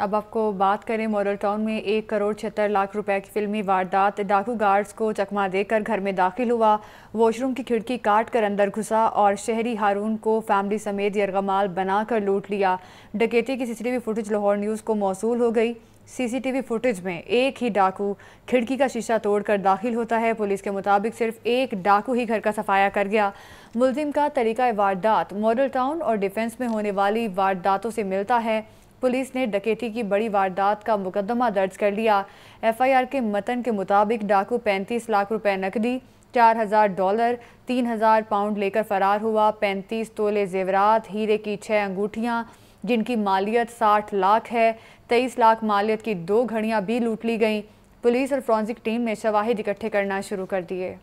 अब आपको बात करें मॉडल टाउन में एक करोड़ छिहत्तर लाख रुपए की फिल्मी वारदात डाकू गार्ड्स को चकमा देकर घर में दाखिल हुआ वॉशरूम की खिड़की काट कर अंदर घुसा और शहरी हारून को फैमिली समेत यरगमाल बनाकर लूट लिया डकेती की सीसीटीवी फुटेज लाहौर न्यूज़ को मौसू हो गई सीसीटीवी फुटेज में एक ही डाकू खिड़की का शीशा तोड़कर दाखिल होता है पुलिस के मुताबिक सिर्फ एक डाकू ही घर का सफाया कर गया मुलजिम का तरीका वारदात मॉडल टाउन और डिफेंस में होने वाली वारदातों से मिलता है पुलिस ने डकैती की बड़ी वारदात का मुकदमा दर्ज कर लिया एफआईआर के मतन के मुताबिक डाकू 35 लाख रुपए नकदी 4000 डॉलर 3000 पाउंड लेकर फरार हुआ 35 तोले जेवरात हीरे की छः अंगूठियाँ जिनकी मालियत 60 लाख है 23 लाख मालियत की दो घड़ियाँ भी लूट ली गईं पुलिस और फ्रॉन्सिक टीम ने शवाहिद इकट्ठे करना शुरू कर दिए